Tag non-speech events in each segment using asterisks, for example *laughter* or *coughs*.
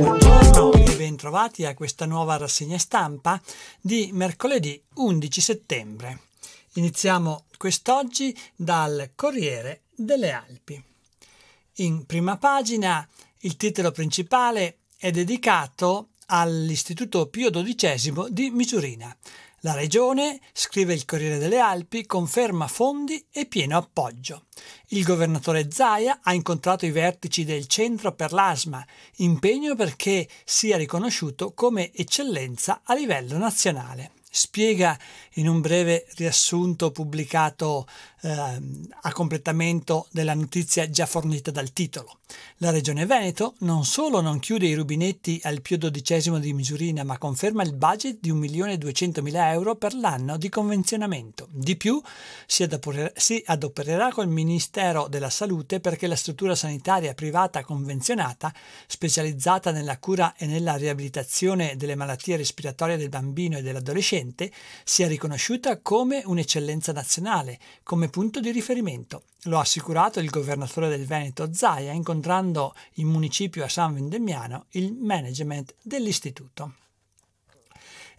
Buongiorno e a questa nuova rassegna stampa di mercoledì 11 settembre. Iniziamo quest'oggi dal Corriere delle Alpi. In prima pagina il titolo principale è dedicato all'Istituto Pio XII di Misurina, la regione, scrive il Corriere delle Alpi, conferma fondi e pieno appoggio. Il governatore Zaia ha incontrato i vertici del Centro per l'Asma, impegno perché sia riconosciuto come eccellenza a livello nazionale spiega in un breve riassunto pubblicato eh, a completamento della notizia già fornita dal titolo. La Regione Veneto non solo non chiude i rubinetti al più dodicesimo di Misurina, ma conferma il budget di 1.200.000 euro per l'anno di convenzionamento. Di più, si adopererà, si adopererà col Ministero della Salute perché la struttura sanitaria privata convenzionata, specializzata nella cura e nella riabilitazione delle malattie respiratorie del bambino e dell'adolescente, recente sia riconosciuta come un'eccellenza nazionale, come punto di riferimento. Lo ha assicurato il governatore del Veneto Zaia incontrando in municipio a San Vendemiano il management dell'istituto.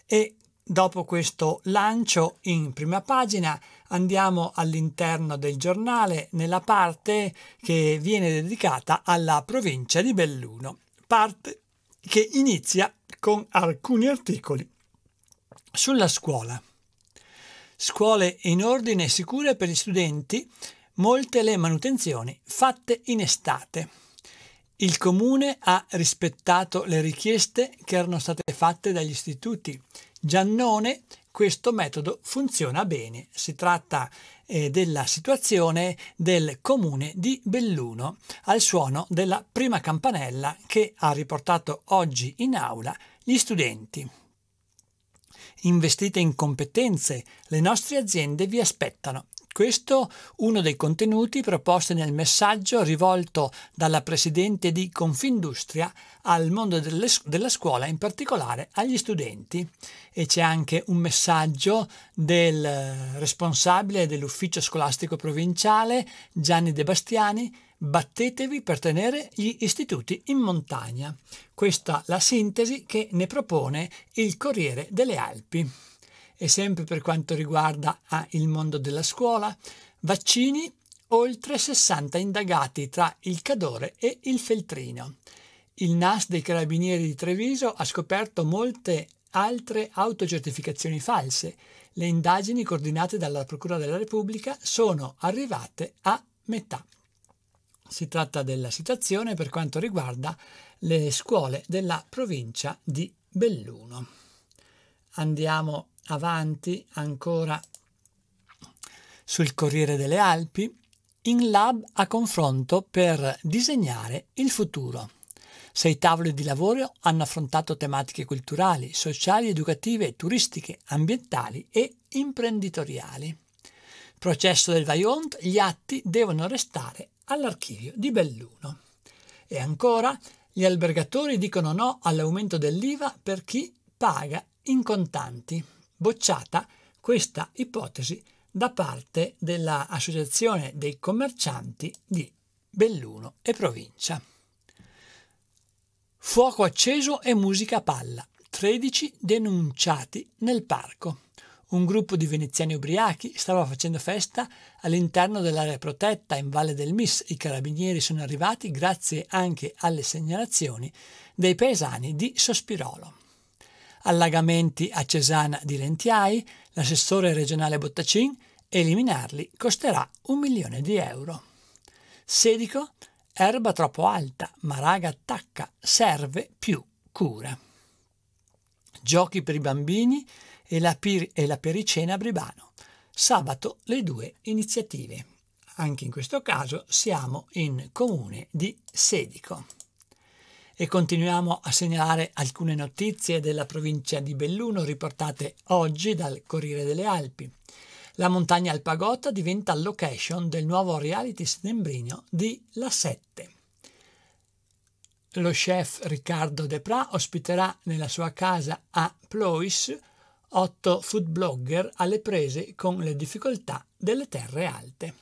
E dopo questo lancio in prima pagina andiamo all'interno del giornale nella parte che viene dedicata alla provincia di Belluno, parte che inizia con alcuni articoli sulla scuola. Scuole in ordine e sicure per gli studenti, molte le manutenzioni fatte in estate. Il comune ha rispettato le richieste che erano state fatte dagli istituti. Giannone, questo metodo funziona bene. Si tratta eh, della situazione del comune di Belluno al suono della prima campanella che ha riportato oggi in aula gli studenti investite in competenze, le nostre aziende vi aspettano. Questo uno dei contenuti proposti nel messaggio rivolto dalla presidente di Confindustria al mondo delle, della scuola, in particolare agli studenti. E c'è anche un messaggio del responsabile dell'ufficio scolastico provinciale Gianni De Bastiani Battetevi per tenere gli istituti in montagna. Questa la sintesi che ne propone il Corriere delle Alpi. E sempre per quanto riguarda ah, il mondo della scuola, vaccini, oltre 60 indagati tra il Cadore e il Feltrino. Il NAS dei Carabinieri di Treviso ha scoperto molte altre autocertificazioni false. Le indagini coordinate dalla Procura della Repubblica sono arrivate a metà. Si tratta della situazione per quanto riguarda le scuole della provincia di Belluno. Andiamo avanti ancora sul Corriere delle Alpi, in lab a confronto per disegnare il futuro. Sei tavoli di lavoro hanno affrontato tematiche culturali, sociali, educative, turistiche, ambientali e imprenditoriali. Processo del Vaillant, gli atti devono restare all'archivio di Belluno. E ancora, gli albergatori dicono no all'aumento dell'IVA per chi paga in contanti. Bocciata questa ipotesi da parte dell'Associazione dei commercianti di Belluno e provincia. Fuoco acceso e musica a palla. 13 denunciati nel parco. Un gruppo di veneziani ubriachi stava facendo festa all'interno dell'area protetta in Valle del Mis. I carabinieri sono arrivati grazie anche alle segnalazioni dei paesani di Sospirolo. Allagamenti a Cesana di Lentiai, l'assessore regionale Bottacin, eliminarli costerà un milione di euro. Sedico, erba troppo alta, maraga attacca, serve più cura. Giochi per i bambini, e la, Pir- e la Pericena Bribano. Sabato le due iniziative. Anche in questo caso siamo in comune di Sedico. E continuiamo a segnalare alcune notizie della provincia di Belluno riportate oggi dal Corriere delle Alpi. La montagna Alpagota diventa location del nuovo reality settembrino di La Sette. Lo chef Riccardo De Pra ospiterà nella sua casa a Plois otto food blogger alle prese con le difficoltà delle terre alte.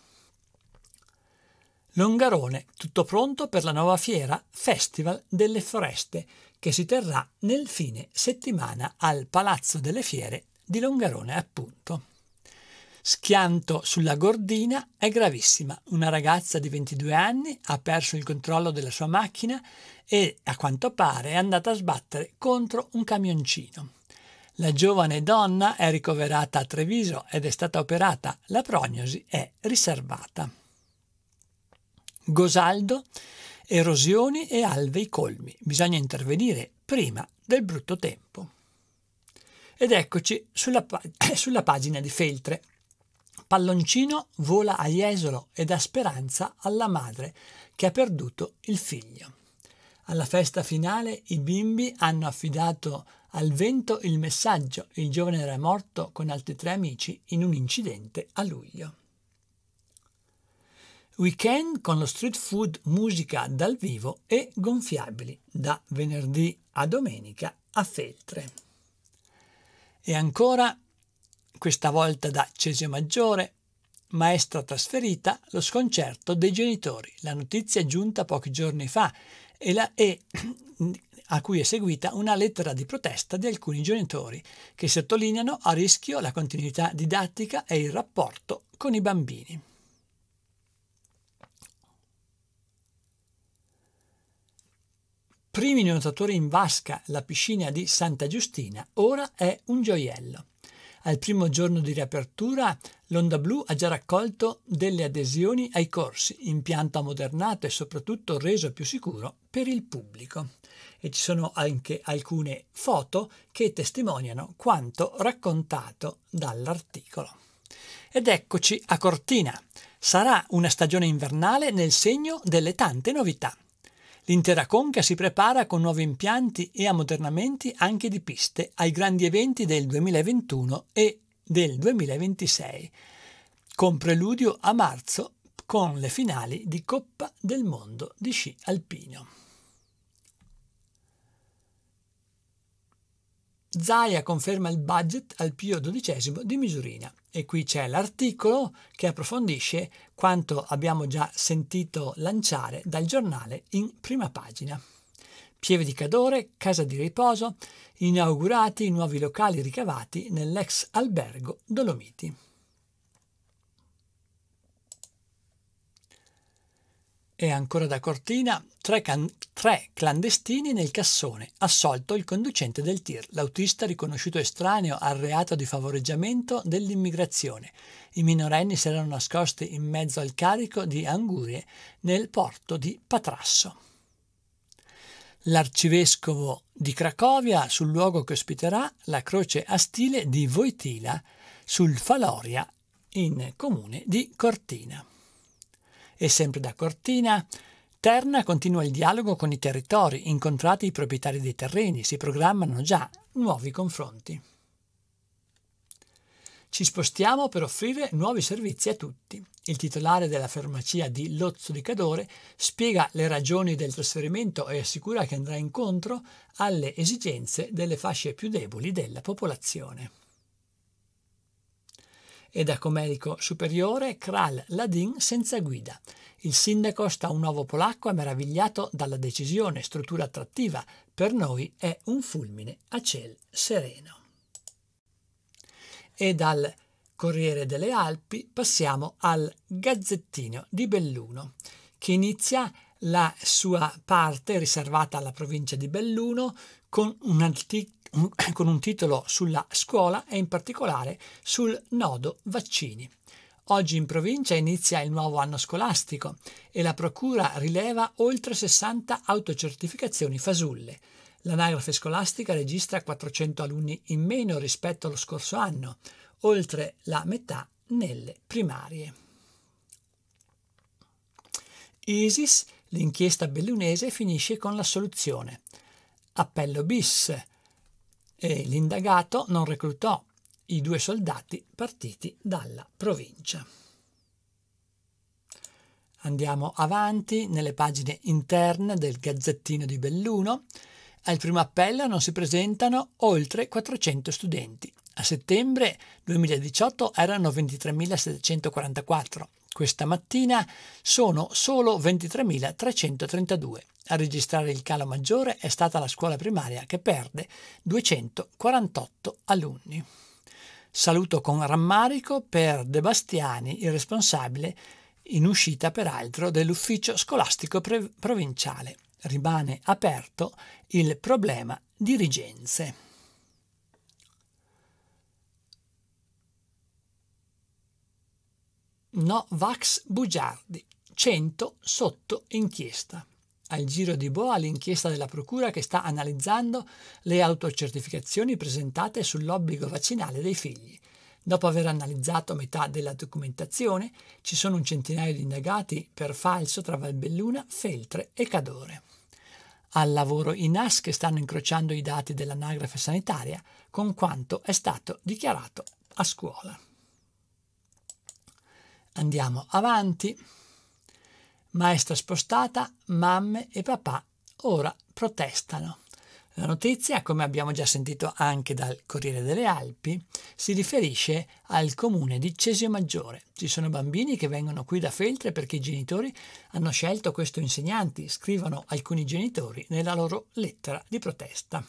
Longarone, tutto pronto per la nuova fiera Festival delle Foreste, che si terrà nel fine settimana al Palazzo delle Fiere di Longarone, appunto. Schianto sulla gordina è gravissima. Una ragazza di 22 anni ha perso il controllo della sua macchina e, a quanto pare, è andata a sbattere contro un camioncino. La giovane donna è ricoverata a Treviso ed è stata operata. La prognosi è riservata. Gosaldo, erosioni e alvei colmi. Bisogna intervenire prima del brutto tempo. Ed eccoci sulla, pag *coughs* sulla pagina di Feltre. Palloncino vola a Jesolo e dà speranza alla madre che ha perduto il figlio. Alla festa finale i bimbi hanno affidato al vento il messaggio il giovane era morto con altri tre amici in un incidente a luglio. Weekend con lo street food, musica dal vivo e gonfiabili da venerdì a domenica a Feltre. E ancora, questa volta da Cesio Maggiore, maestra trasferita, lo sconcerto dei genitori. La notizia è giunta pochi giorni fa e, la, e *clears throat* a cui è seguita una lettera di protesta di alcuni genitori che sottolineano a rischio la continuità didattica e il rapporto con i bambini. Primi nuotatori in vasca, la piscina di Santa Giustina ora è un gioiello. Al primo giorno di riapertura, l'Onda Blu ha già raccolto delle adesioni ai corsi, impianto ammodernato e soprattutto reso più sicuro per il pubblico e ci sono anche alcune foto che testimoniano quanto raccontato dall'articolo. Ed eccoci a Cortina. Sarà una stagione invernale nel segno delle tante novità. L'intera conca si prepara con nuovi impianti e ammodernamenti anche di piste ai grandi eventi del 2021 e del 2026, con preludio a marzo con le finali di Coppa del Mondo di sci alpino. Zaia conferma il budget al Pio XII di Misurina e qui c'è l'articolo che approfondisce quanto abbiamo già sentito lanciare dal giornale in prima pagina. Pieve di Cadore, casa di riposo, inaugurati i nuovi locali ricavati nell'ex albergo Dolomiti. E ancora da Cortina, tre, can- tre clandestini nel cassone, assolto il conducente del tir, l'autista riconosciuto estraneo al reato di favoreggiamento dell'immigrazione. I minorenni si erano nascosti in mezzo al carico di angurie nel porto di Patrasso. L'arcivescovo di Cracovia, sul luogo che ospiterà la croce a stile di Voitila, sul Faloria, in comune di Cortina. E sempre da Cortina, Terna continua il dialogo con i territori, incontrati i proprietari dei terreni, si programmano già nuovi confronti. Ci spostiamo per offrire nuovi servizi a tutti. Il titolare della farmacia di Lozzo di Cadore spiega le ragioni del trasferimento e assicura che andrà incontro alle esigenze delle fasce più deboli della popolazione e da comerico superiore Kral Ladin senza guida. Il sindaco sta un nuovo polacco è meravigliato dalla decisione, struttura attrattiva, per noi è un fulmine a ciel sereno. E dal Corriere delle Alpi passiamo al Gazzettino di Belluno, che inizia la sua parte riservata alla provincia di Belluno con un, artic con un titolo sulla scuola e in particolare sul nodo vaccini. Oggi in provincia inizia il nuovo anno scolastico e la Procura rileva oltre 60 autocertificazioni fasulle. L'anagrafe scolastica registra 400 alunni in meno rispetto allo scorso anno, oltre la metà nelle primarie. ISIS, l'inchiesta bellunese finisce con l'assoluzione. Appello bis, e l'indagato non reclutò i due soldati partiti dalla provincia. Andiamo avanti nelle pagine interne del Gazzettino di Belluno. Al primo appello non si presentano oltre 400 studenti. A settembre 2018 erano 23.744 questa mattina sono solo 23.332. A registrare il calo maggiore è stata la scuola primaria che perde 248 alunni. Saluto con rammarico per De Bastiani, il responsabile, in uscita peraltro dell'ufficio scolastico provinciale. Rimane aperto il problema dirigenze. No Vax Bugiardi, 100 sotto inchiesta. Al giro di boa l'inchiesta della Procura che sta analizzando le autocertificazioni presentate sull'obbligo vaccinale dei figli. Dopo aver analizzato metà della documentazione, ci sono un centinaio di indagati per falso tra Valbelluna, Feltre e Cadore. Al lavoro i NAS che stanno incrociando i dati dell'anagrafe sanitaria con quanto è stato dichiarato a scuola. Andiamo avanti. Maestra spostata, mamme e papà ora protestano. La notizia, come abbiamo già sentito anche dal Corriere delle Alpi, si riferisce al comune di Cesio Maggiore. Ci sono bambini che vengono qui da Feltre perché i genitori hanno scelto questo insegnante, scrivono alcuni genitori nella loro lettera di protesta.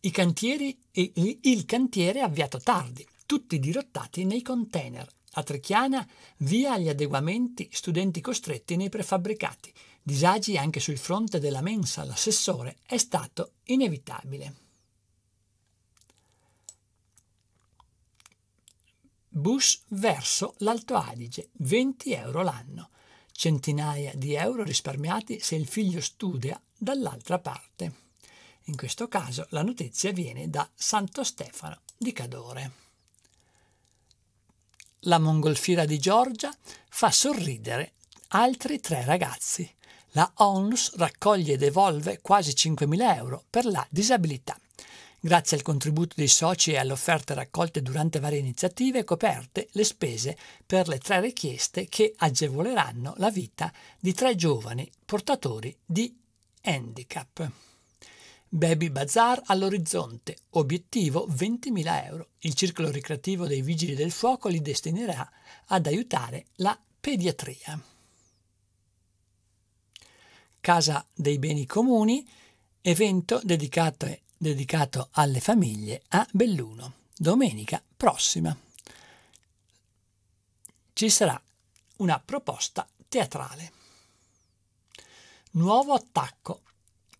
Cantieri, il cantiere è avviato tardi, tutti dirottati nei container, a Trechiana via agli adeguamenti studenti costretti nei prefabbricati. Disagi anche sul fronte della mensa all'assessore è stato inevitabile. Bus verso l'Alto Adige, 20 euro l'anno. Centinaia di euro risparmiati se il figlio studia dall'altra parte. In questo caso la notizia viene da Santo Stefano di Cadore la mongolfiera di Giorgia fa sorridere altri tre ragazzi. La ONLUS raccoglie ed evolve quasi 5.000 euro per la disabilità. Grazie al contributo dei soci e alle offerte raccolte durante varie iniziative, coperte le spese per le tre richieste che agevoleranno la vita di tre giovani portatori di handicap. Baby Bazaar all'orizzonte, obiettivo 20.000 euro. Il circolo ricreativo dei Vigili del Fuoco li destinerà ad aiutare la pediatria. Casa dei Beni Comuni, evento dedicato, dedicato alle famiglie a Belluno. Domenica prossima ci sarà una proposta teatrale. Nuovo attacco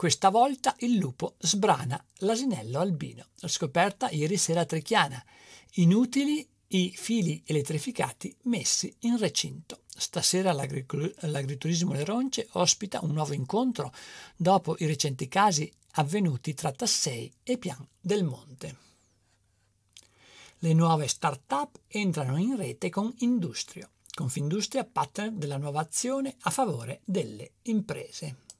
questa volta il lupo sbrana l'asinello albino, scoperta ieri sera a Trichiana. Inutili i fili elettrificati messi in recinto. Stasera l'agriturismo Le Ronce ospita un nuovo incontro dopo i recenti casi avvenuti tra Tassei e Pian del Monte. Le nuove start-up entrano in rete con Industrio. Confindustria partner della nuova azione a favore delle imprese.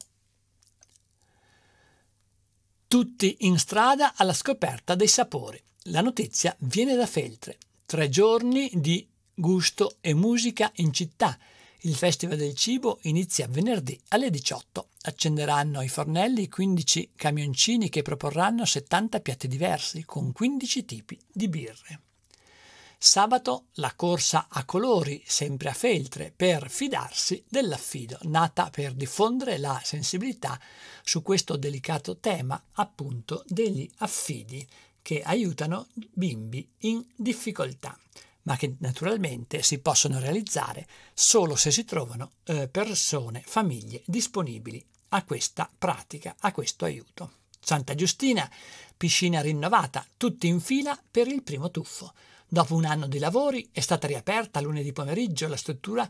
Tutti in strada alla scoperta dei sapori. La notizia viene da Feltre. Tre giorni di gusto e musica in città. Il Festival del Cibo inizia venerdì alle 18. Accenderanno ai fornelli 15 camioncini che proporranno 70 piatti diversi con 15 tipi di birre. Sabato la corsa a colori, sempre a feltre, per fidarsi dell'affido, nata per diffondere la sensibilità su questo delicato tema, appunto, degli affidi che aiutano bimbi in difficoltà, ma che naturalmente si possono realizzare solo se si trovano eh, persone, famiglie disponibili a questa pratica, a questo aiuto. Santa Giustina, piscina rinnovata, tutti in fila per il primo tuffo. Dopo un anno di lavori è stata riaperta lunedì pomeriggio la struttura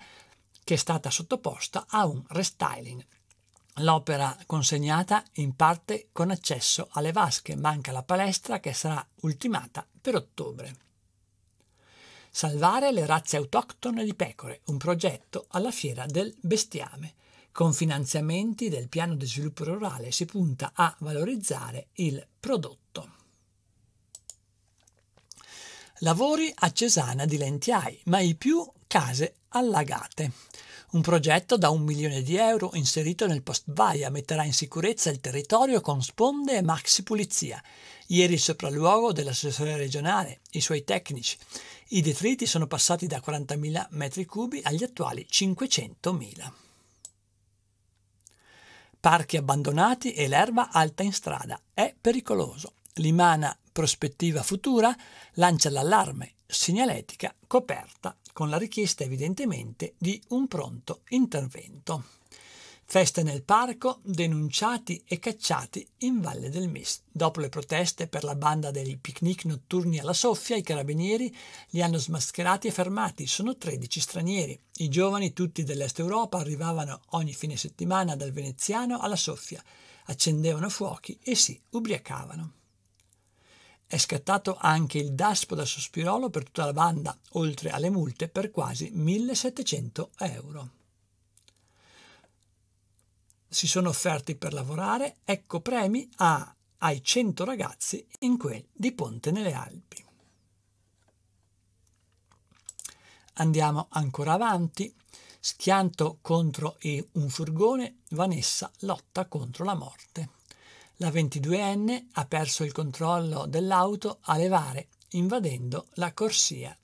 che è stata sottoposta a un restyling. L'opera consegnata in parte con accesso alle vasche, manca la palestra che sarà ultimata per ottobre. Salvare le razze autoctone di pecore, un progetto alla fiera del bestiame. Con finanziamenti del piano di sviluppo rurale si punta a valorizzare il prodotto. Lavori a Cesana di Lentiai, ma i più case allagate. Un progetto da un milione di euro inserito nel post vaia metterà in sicurezza il territorio con sponde e maxi pulizia. Ieri il sopralluogo dell'assessore regionale, i suoi tecnici. I detriti sono passati da 40.000 metri cubi agli attuali 500.000. Parchi abbandonati e l'erba alta in strada. È pericoloso. Limana prospettiva futura, lancia l'allarme segnaletica coperta con la richiesta evidentemente di un pronto intervento. Feste nel parco, denunciati e cacciati in Valle del Mist. Dopo le proteste per la banda dei picnic notturni alla soffia, i carabinieri li hanno smascherati e fermati. Sono 13 stranieri. I giovani, tutti dell'Est Europa, arrivavano ogni fine settimana dal veneziano alla soffia, accendevano fuochi e si ubriacavano. È scattato anche il daspo da sospirolo per tutta la banda, oltre alle multe per quasi 1700 euro. Si sono offerti per lavorare, ecco premi a, ai 100 ragazzi in quel di Ponte nelle Alpi. Andiamo ancora avanti. Schianto contro un furgone, Vanessa lotta contro la morte. La 22enne ha perso il controllo dell'auto a levare, invadendo la corsia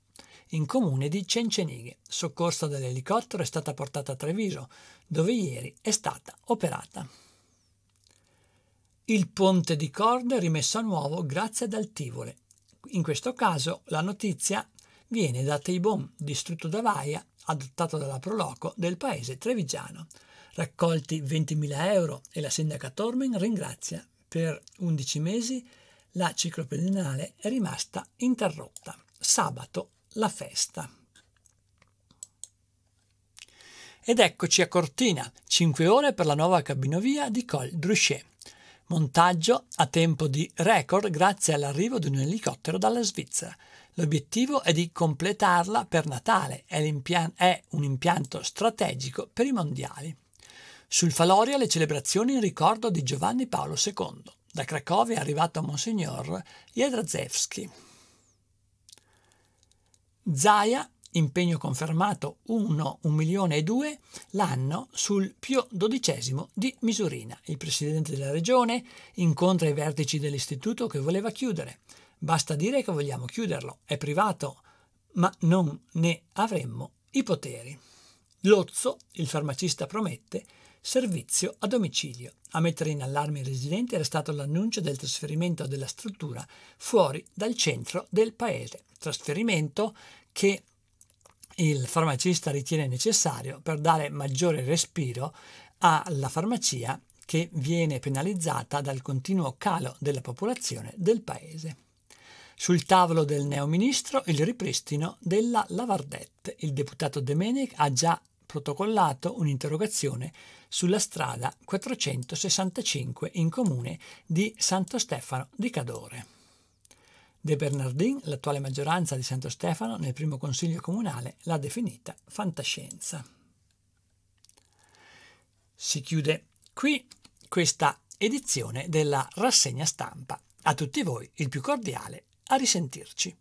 in comune di Cencenighe. Soccorsa dall'elicottero è stata portata a Treviso, dove ieri è stata operata. Il ponte di corde rimesso a nuovo grazie ad Altivole. In questo caso la notizia viene da Teibon, distrutto da Vaia, adottato dalla Proloco del paese trevigiano raccolti 20.000 euro e la sindaca Tormen ringrazia per 11 mesi la ciclopedinale è rimasta interrotta. Sabato la festa. Ed eccoci a Cortina, 5 ore per la nuova cabinovia di Col Druchet. Montaggio a tempo di record grazie all'arrivo di un elicottero dalla Svizzera. L'obiettivo è di completarla per Natale, è, è un impianto strategico per i mondiali. Sul Faloria le celebrazioni in ricordo di Giovanni Paolo II. Da Cracovia è arrivato Monsignor Jedrazewski. Zaia, impegno confermato 1, 1 milione e 2 l'anno sul Pio XII di Misurina. Il presidente della regione incontra i vertici dell'istituto che voleva chiudere. Basta dire che vogliamo chiuderlo, è privato, ma non ne avremmo i poteri. Lozzo, il farmacista, promette Servizio a domicilio. A mettere in allarme i residenti era stato l'annuncio del trasferimento della struttura fuori dal centro del paese. Trasferimento che il farmacista ritiene necessario per dare maggiore respiro alla farmacia che viene penalizzata dal continuo calo della popolazione del paese. Sul tavolo del neo ministro il ripristino della Lavardette. Il deputato De ha già protocollato un'interrogazione sulla strada 465 in comune di Santo Stefano di Cadore. De Bernardin, l'attuale maggioranza di Santo Stefano, nel primo consiglio comunale l'ha definita fantascienza. Si chiude qui questa edizione della rassegna stampa. A tutti voi il più cordiale, a risentirci.